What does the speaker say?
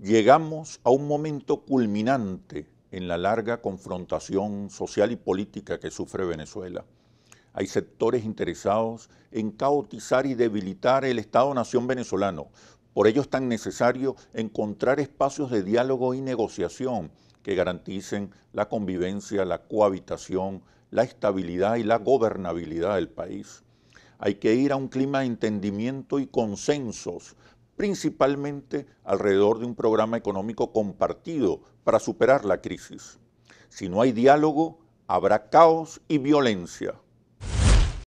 Llegamos a un momento culminante en la larga confrontación social y política que sufre Venezuela. Hay sectores interesados en caotizar y debilitar el Estado-Nación venezolano. Por ello es tan necesario encontrar espacios de diálogo y negociación que garanticen la convivencia, la cohabitación, la estabilidad y la gobernabilidad del país. Hay que ir a un clima de entendimiento y consensos principalmente alrededor de un programa económico compartido para superar la crisis. Si no hay diálogo, habrá caos y violencia.